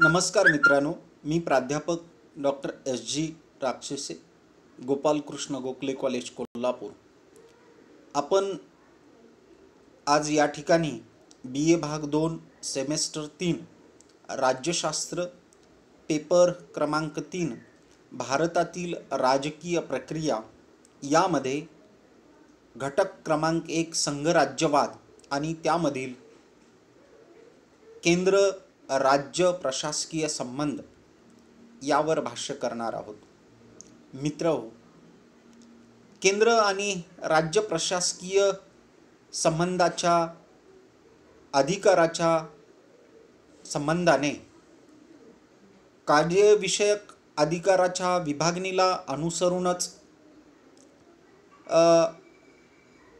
नमस्कार मित्रांनो मी प्राध्यापक doctor S G Rakshase Gopalkrishna Gokhale college Kolhapur आपण आज या ठिकाणी बी ए भाग दोन सेमेस्टर तीन राज्यशास्त्र पेपर क्रमांक तीन भारतातील राजकीय प्रक्रिया यामध्ये घटक क्रमांक एक संघराज्यवाद आणि त्यामधील केंद्र राज्य प्रशासकीय संबंध यावर भाष्य करणार आहोत मित्र हो, केंद्र आणि राज्य प्रशासकीय संबंधाच्या अधिकाराच्या संबंधाने कार्यविषयक अधिकाराच्या विभागणीला अनुसरूनच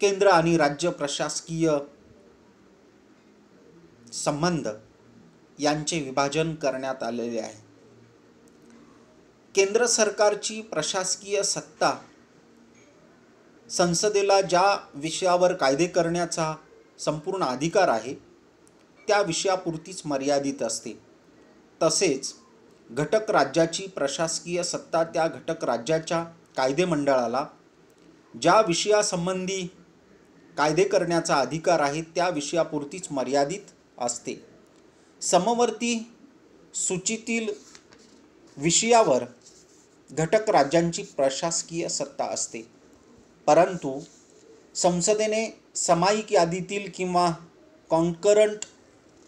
केंद्र आणि राज्य प्रशासकीय संबंध यांचे विभाजन करण्यात आलेले आहे केंद्र सरकारची प्रशासकीय सत्ता संसदेला ज्या विषयावर कायदे करण्याचा संपूर्ण अधिकार आहे त्या विषयापुरतीच मर्यादित असते तसेच घटक राज्याची प्रशासकीय सत्ता त्या घटक राज्याच्या कायदे मंडळाला ज्या विषयासंबंधी कायदे करण्याचा अधिकार आहे त्या विषयापुरतीच मर्यादित असते समवर्ती सूचीतील विषयावर घटक राज्यांची प्रशासकीय सत्ता असते परंतु संसदेने सामायिक यादीतील किंवा कॉन्करंट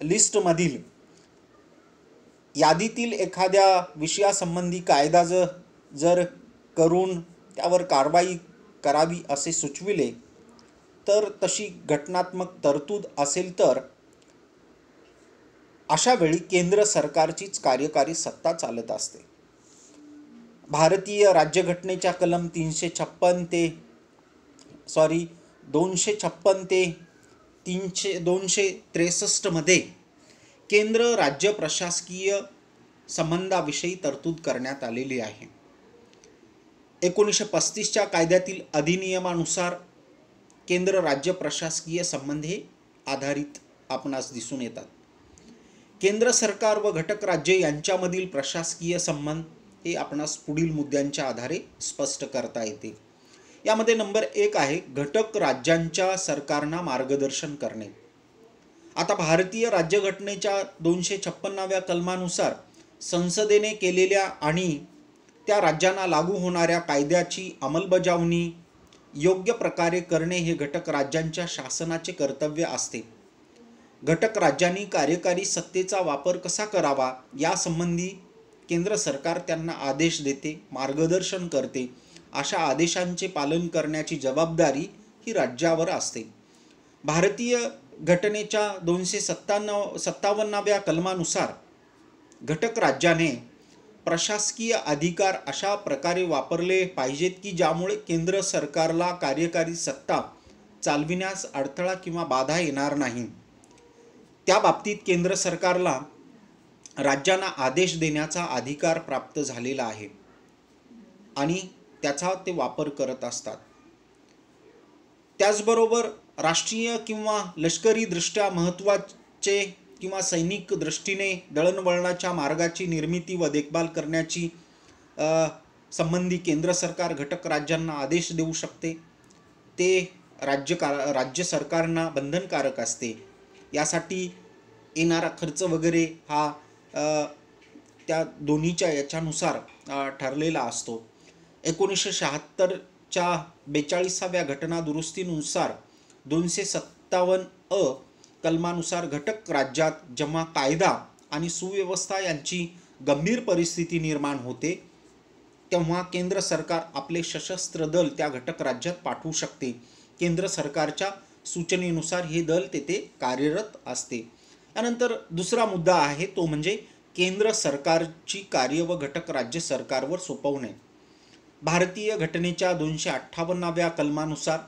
लिस्टमधील यादीतील एखाद्या विषयासंबंधी कायदा ज जर करून त्यावर कारवाई करावी असे सुचविले तर तशी घटनात्मक तरतूद असेल तर अशा वेळी केंद्र सरकारचीच कार्यकारी सत्ता चालत असते भारतीय राज्यघटनेच्या कलम तीनशे छप्पन ते सॉरी दोनशे छप्पन ते तीनशे दोनशे त्रेसष्टमध्ये केंद्र राज्य प्रशासकीय संबंधाविषयी तरतूद करण्यात आलेली आहे एकोणीसशे पस्तीसच्या कायद्यातील अधिनियमानुसार केंद्र राज्य प्रशासकीय संबंध हे आधारित आपणास दिसून येतात केंद्र सरकार व घटक राज्य यांच्यामधील प्रशासकीय संबंध हे आपणास पुढील मुद्द्यांच्या आधारे स्पष्ट करता येते यामध्ये नंबर एक आहे घटक राज्यांच्या सरकारना मार्गदर्शन करणे आता भारतीय राज्यघटनेच्या दोनशे छप्पन्नाव्या कलमानुसार संसदेने केलेल्या आणि त्या राज्यांना लागू होणाऱ्या कायद्याची अंमलबजावणी योग्य प्रकारे करणे हे घटक राज्यांच्या शासनाचे कर्तव्य असते घटक राज्यांनी कार्यकारी सत्तेचा वापर कसा करावा यासंबंधी केंद्र सरकार त्यांना आदेश देते मार्गदर्शन करते अशा आदेशांचे पालन करण्याची जबाबदारी ही राज्यावर असते भारतीय घटनेच्या दोनशे सत्त्याण्णव सत्तावन्नाव्या कलमानुसार घटक राज्याने प्रशासकीय अधिकार अशा प्रकारे वापरले पाहिजेत की ज्यामुळे केंद्र सरकारला कार्यकारी सत्ता चालविण्यास अडथळा किंवा बाधा येणार नाही त्या बाबतीत केंद्र सरकारला राज्यांना आदेश देण्याचा अधिकार प्राप्त झालेला आहे आणि त्याचा ते वापर करत असतात त्याचबरोबर राष्ट्रीय किंवा लष्करीदृष्ट्या महत्त्वाचे किंवा सैनिक दृष्टीने दळणवळणाच्या मार्गाची निर्मिती व देखभाल करण्याची संबंधी केंद्र सरकार घटक राज्यांना आदेश देऊ शकते ते राज्य का राज्य सरकारना बंधनकारक असते यासाठी येणारा खर्च वगैरे हा त्या दोन्हीच्या याच्यानुसार ठरलेला असतो एकोणीसशे शहात्तरच्या बेचाळीसाव्या घटनादुरुस्तीनुसार दोनशे सत्तावन्न अ कलमानुसार घटक राज्यात जेव्हा कायदा आणि सुव्यवस्था यांची गंभीर परिस्थिती निर्माण होते तेव्हा केंद्र सरकार आपले सशस्त्र दल त्या घटक राज्यात पाठवू शकते केंद्र सरकारच्या सूचनेनुसार हे दल तेथे कार्यरत असते त्यानंतर दुसरा मुद्दा आहे तो म्हणजे केंद्र सरकारची कार्य व घटक राज्य सरकारवर सोपवणे भारतीय घटनेच्या दोनशे अठ्ठावन्नाव्या कलमानुसार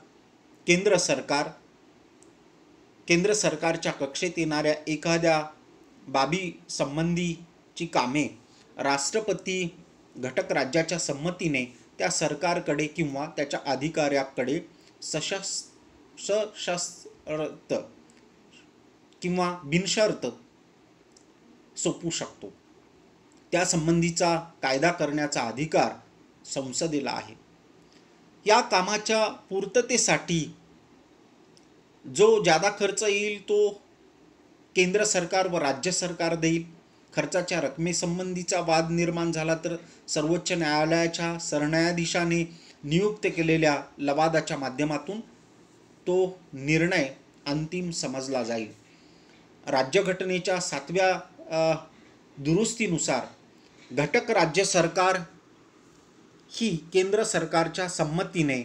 केंद्र सरकार केंद्र सरकारच्या कक्षेत येणाऱ्या एखाद्या बाबी संबंधीची कामे राष्ट्रपती घटक राज्याच्या संमतीने त्या सरकारकडे किंवा त्याच्या अधिकाऱ्याकडे सशस्त्र सशस्त्रत किंवा बिनशर्त सोपू शकतो त्या संबंधीचा कायदा करण्याचा अधिकार संसदेला आहे या कामाच्या पूर्ततेसाठी जो जादा खर्च येईल तो केंद्र सरकार व राज्य सरकार देईल खर्चाच्या रकमेसंबंधीचा वाद निर्माण झाला तर सर्वोच्च न्यायालयाच्या सरन्यायाधीशाने नियुक्त केलेल्या लवादाच्या माध्यमातून तो निर्णय अंतिम समजला जाईल राज्यघटनेच्या सातव्या दुरुस्तीनुसार घटक राज्य सरकार ही केंद्र सरकारच्या संमतीने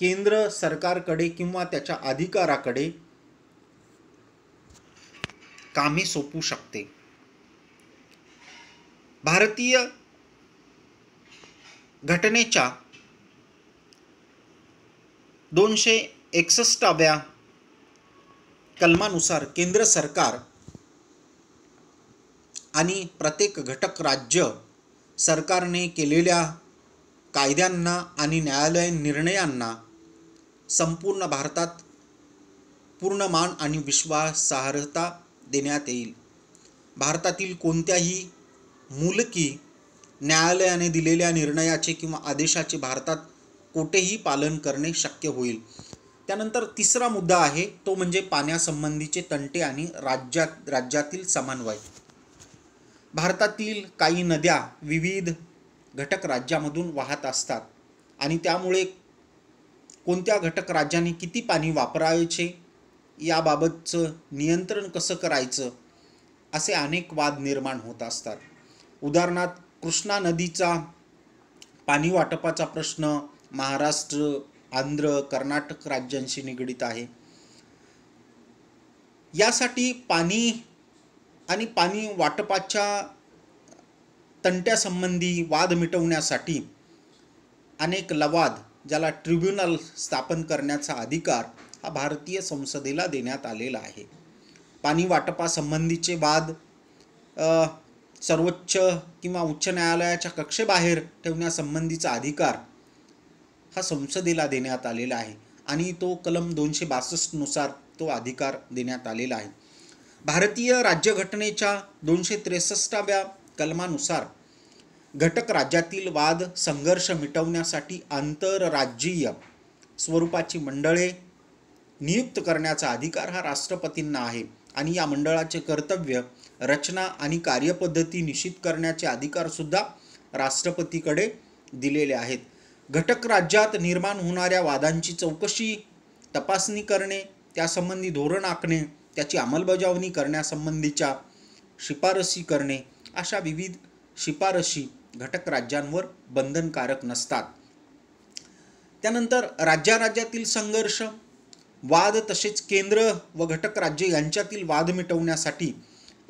केंद्र सरकारकडे किंवा त्याच्या अधिकाराकडे कामे सोपू शकते भारतीय घटनेच्या दोनशे एकसष्टाव्या कलमानुसार केंद्र सरकार आणि प्रत्येक घटक राज्य सरकारने केलेल्या कायद्यांना आणि न्यायालयीन निर्णयांना संपूर्ण भारतात पूर्ण मान आणि विश्वासार्हता देण्यात येईल भारतातील कोणत्याही मुलकी न्यायालयाने दिलेल्या निर्णयाचे किंवा आदेशाचे भारतात कोठेही पालन करणे शक्य होईल त्यानंतर तिसरा मुद्दा आहे तो म्हणजे पाण्यासंबंधीचे तंटे आणि राज्यात राज्यातील समन्वय भारतातील काही नद्या विविध घटक राज्यामधून वाहत असतात आणि त्यामुळे कोणत्या घटक राज्याने किती पाणी वापरायचे याबाबतचं नियंत्रण कसं करायचं असे अनेक वाद निर्माण होत असतात उदाहरणार्थ कृष्णा नदीचा पाणी वाटपाचा प्रश्न महाराष्ट्र आंध्र कर्नाटक राज्यांशी निगडीत आहे यासाठी पाणी आणि पाणी वाटपाच्या तंट्यासंबंधी वाद मिटवण्यासाठी अनेक लवाद ज्याला ट्रिब्युनल स्थापन करण्याचा अधिकार हा भारतीय संसदेला देण्यात आलेला आहे पाणी वाटपासंबंधीचे वाद सर्वोच्च किंवा उच्च न्यायालयाच्या कक्षेबाहेर ठेवण्यासंबंधीचा अधिकार हा संसदेला देण्यात आलेला आहे आणि तो कलम दोनशे बासष्टनुसार तो अधिकार देण्यात आलेला आहे भारतीय राज्यघटनेच्या दोनशे त्रेसष्टाव्या कलमानुसार घटक राज्यातील वाद संघर्ष मिटवण्यासाठी आंतरराज्यीय स्वरूपाची मंडळे नियुक्त करण्याचा अधिकार हा राष्ट्रपतींना आहे आणि या मंडळाचे कर्तव्य रचना आणि कार्यपद्धती निश्चित करण्याचे अधिकारसुद्धा राष्ट्रपतीकडे दिलेले आहेत घटक राज्यात निर्माण होणाऱ्या वादांची चौकशी तपासणी करणे त्यासंबंधी धोरण आखणे त्याची अंमलबजावणी करण्यासंबंधीच्या शिफारसी करणे अशा विविध शिफारशी घटक राज्यांवर बंधनकारक नसतात त्यानंतर राज्याराज्यातील संघर्ष वाद तसेच केंद्र व घटक राज्य यांच्यातील वाद मिटवण्यासाठी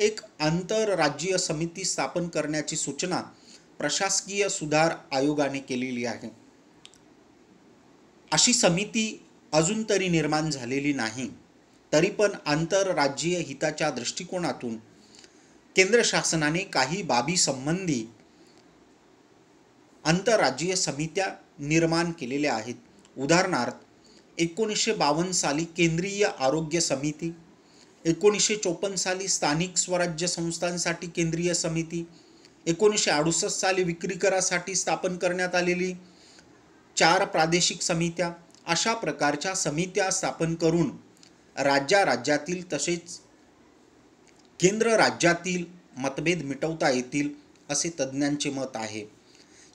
एक आंतरराज्यीय समिती स्थापन करण्याची सूचना प्रशासकीय सुधार आयोगाने केलेली आहे अशी समिती अजून तरी निर्माण झालेली नाही तरी पण आंतरराज्यीय हिताच्या दृष्टिकोनातून केंद्र शासनाने काही बाबी संबंधी आंतरराज्यीय समित्या निर्माण केलेल्या आहेत उदाहरणार्थ एकोणीसशे बावन्न साली केंद्रीय आरोग्य समिती एकोणीसशे चोपन्न साली स्थानिक स्वराज्य संस्थांसाठी केंद्रीय समिती एकोणीसशे अडुसष्ट साली विक्री करासाठी स्थापन करण्यात आलेली चार प्रादेशिक समित्या अशा प्रकारच्या समित्या स्थापन करून राज्या राज्यातील तसेच केंद्र राज्यातील मतभेद मिटवता येतील असे तज्ज्ञांचे मत आहे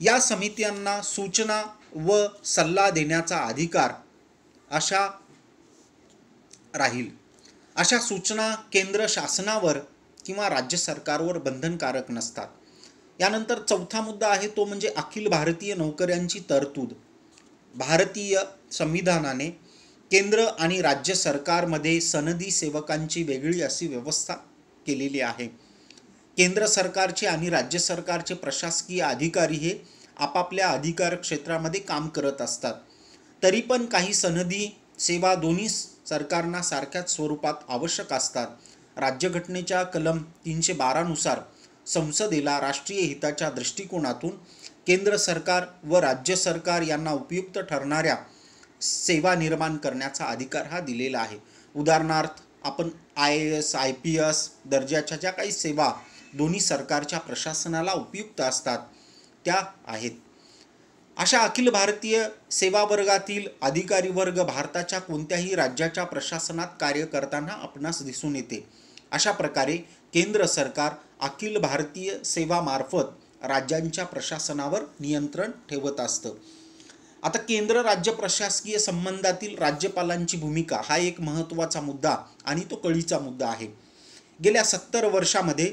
या समित्यांना सूचना व सल्ला देण्याचा अधिकार अशा राहील अशा सूचना केंद्र शासनावर किंवा राज्य सरकारवर बंधनकारक नसतात यानंतर चौथा मुद्दा आहे तो म्हणजे अखिल भारतीय नोकऱ्यांची तरतूद भारतीय संविधानाने केंद्र आणि राज्य सरकारमध्ये सनदी सेवकांची वेगळी अशी व्यवस्था केलेली आहे केंद्र सरकारचे आणि राज्य सरकारचे प्रशासकीय अधिकारी हे आपापल्या अधिकार क्षेत्रामध्ये काम करत असतात तरी पण काही सनदी सेवा दोन्ही सरकारना सारख्याच स्वरूपात आवश्यक असतात राज्यघटनेच्या कलम तीनशे बारानुसार संसदेला राष्ट्रीय हिताच्या दृष्टिकोनातून केंद्र सरकार व राज्य सरकार यांना उपयुक्त ठरणाऱ्या सेवा निर्माण करण्याचा अधिकार हा दिलेला आहे उदाहरणार्थ आपण I S I P S दर्जाच्या ज्या काही सेवा दोन्ही सरकारच्या प्रशासनाला उपयुक्त असतात त्या आहेत अशा अखिल भारतीय सेवा वर्गातील अधिकारी वर्ग भारताच्या कोणत्याही राज्याच्या प्रशासनात कार्य करताना आपणास दिसून येते अशा प्रकारे केंद्र सरकार अखिल भारतीय सेवामार्फत राज्यांच्या प्रशासनावर नियंत्रण ठेवत असतं आता केंद्र राज्य प्रशासकीय संबंधातील राज्यपालांची भूमिका हा एक महत्त्वाचा मुद्दा आणि तो कळीचा मुद्दा आहे गेल्या सत्तर वर्षामध्ये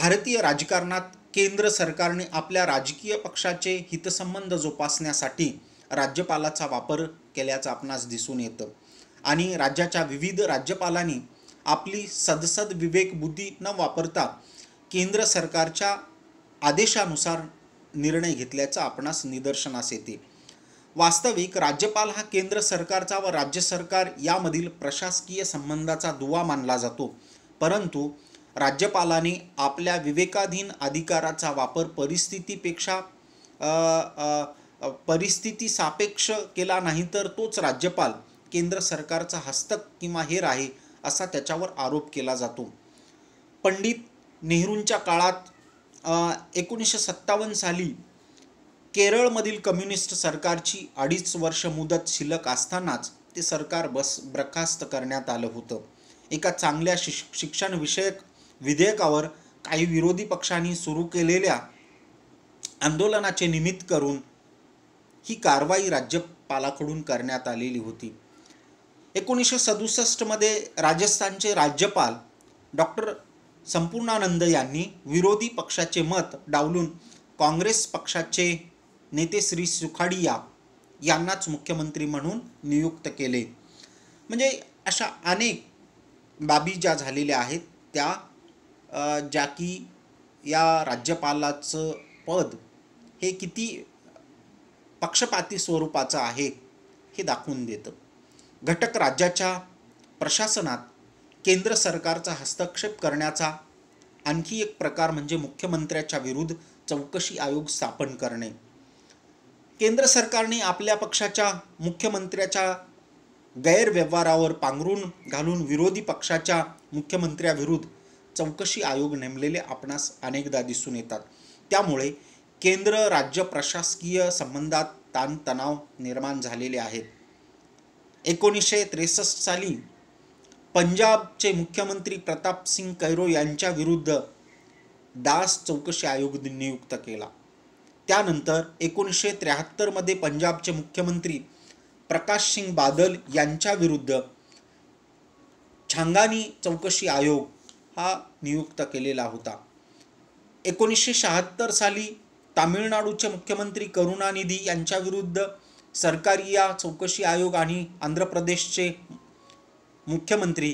भारतीय राजकारणात केंद्र सरकारने आपल्या राजकीय पक्षाचे हितसंबंध जोपासण्यासाठी राज्यपालाचा वापर केल्याचं आपणास दिसून येतं आणि राज्याच्या विविध राज्यपालांनी आपली सदसद विवेक बुद्धी न वापरता केंद्र सरकारच्या आदेशानुसार निर्णय घेतल्याचं आपणास निदर्शनास येते वास्तविक राज्यपाल हा केंद्र सरकारचा व राज्य सरकार यामधील प्रशासकीय संबंधाचा दुवा मानला जातो परंतु राज्यपालाने आपल्या विवेकाधीन अधिकाराचा वापर परिस्थितीपेक्षा परिस्थिती सापेक्ष केला नाही तर तोच राज्यपाल केंद्र सरकारचा हस्तक किंवा हेर आहे असा त्याच्यावर आरोप केला जातो पंडित नेहरूंच्या काळात एकोणीसशे सत्तावन्न साली केरळमधील कम्युनिस्ट सरकारची अडीच वर्ष मुदत शिल्लक असतानाच ते सरकार बस बरखास्त करण्यात आलं होतं एका चांगल्या शिश शिक्षणविषयक विधेयकावर काही विरोधी पक्षांनी सुरू केलेल्या आंदोलनाचे निमित्त करून ही कारवाई राज्यपालाकडून करण्यात आलेली होती एकोणीसशे सदुसष्टमध्ये राजस्थानचे राज्यपाल डॉक्टर संपूर्णानंद यांनी विरोधी पक्षाचे मत डावलून काँग्रेस पक्षाचे नेते श्री सुखाडिया यांनाच मुख्यमंत्री म्हणून नियुक्त केले म्हणजे अशा अनेक बाबी ज्या झालेल्या आहेत त्या ज्या की या राज्यपालाचं पद हे किती पक्षपाती स्वरूपाचं आहे हे दाखवून देतं घटक राज्याच्या प्रशासनात केंद्र सरकारचा हस्तक्षेप करण्याचा आणखी एक प्रकार म्हणजे मुख्यमंत्र्याच्या विरुद्ध चौकशी आयोग स्थापन करणे केंद्र सरकारने आपल्या पक्षाच्या मुख्यमंत्र्याच्या गैरव्यवहारावर पांघरून घालून विरोधी पक्षाच्या मुख्यमंत्र्याविरुद्ध चौकशी आयोग नेमलेले आपणास अनेकदा दिसून येतात त्यामुळे केंद्र राज्य प्रशासकीय संबंधात ताणतणाव निर्माण झालेले आहेत एकोणीसशे त्रेसष्ट साली पंजाबचे मुख्यमंत्री प्रतापसिंग कैरो यांच्या विरुद्ध दास चौकशी आयोग नियुक्त केला त्यानंतर एकोणीसशे त्र्याहत्तरमध्ये पंजाबचे मुख्यमंत्री प्रकाश सिंग बादल यांच्या विरुद्ध छांगानी चौकशी आयोग हा नियुक्त केलेला होता एकोणीसशे शहात्तर साली तामिळनाडूचे मुख्यमंत्री करुणानिधी यांच्याविरुद्ध सरकारी या चौकशी आयोग आणि आंध्र प्रदेशचे मुख्यमंत्री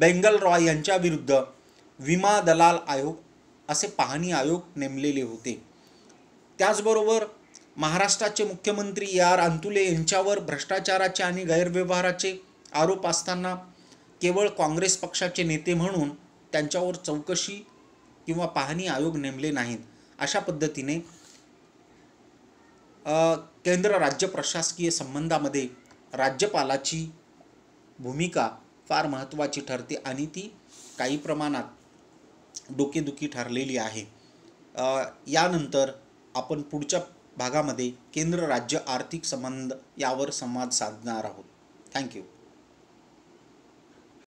बेंगल रॉय यांच्याविरुद्ध विमा दलाल आयोग असे पाहणी आयोग नेमलेले होते त्याचबरोबर महाराष्ट्राचे मुख्यमंत्री आर अंतुले यांच्यावर भ्रष्टाचाराचे आणि गैरव्यवहाराचे आरोप असताना केवळ काँग्रेस पक्षाचे नेते म्हणून त्यांच्यावर चौकशी किंवा पाहणी आयोग नेमले नाहीत अशा पद्धतीने केंद्र राज्य प्रशासकीय संबंधामध्ये राज्यपालाची भूमिका फार महत्त्वाची ठरते आणि ती काही प्रमाणात डोकेदुखी ठरलेली आहे यानंतर आपण पुढच्या भागामध्ये केंद्र राज्य आर्थिक संबंध यावर संवाद साधणार आहोत थँक्यू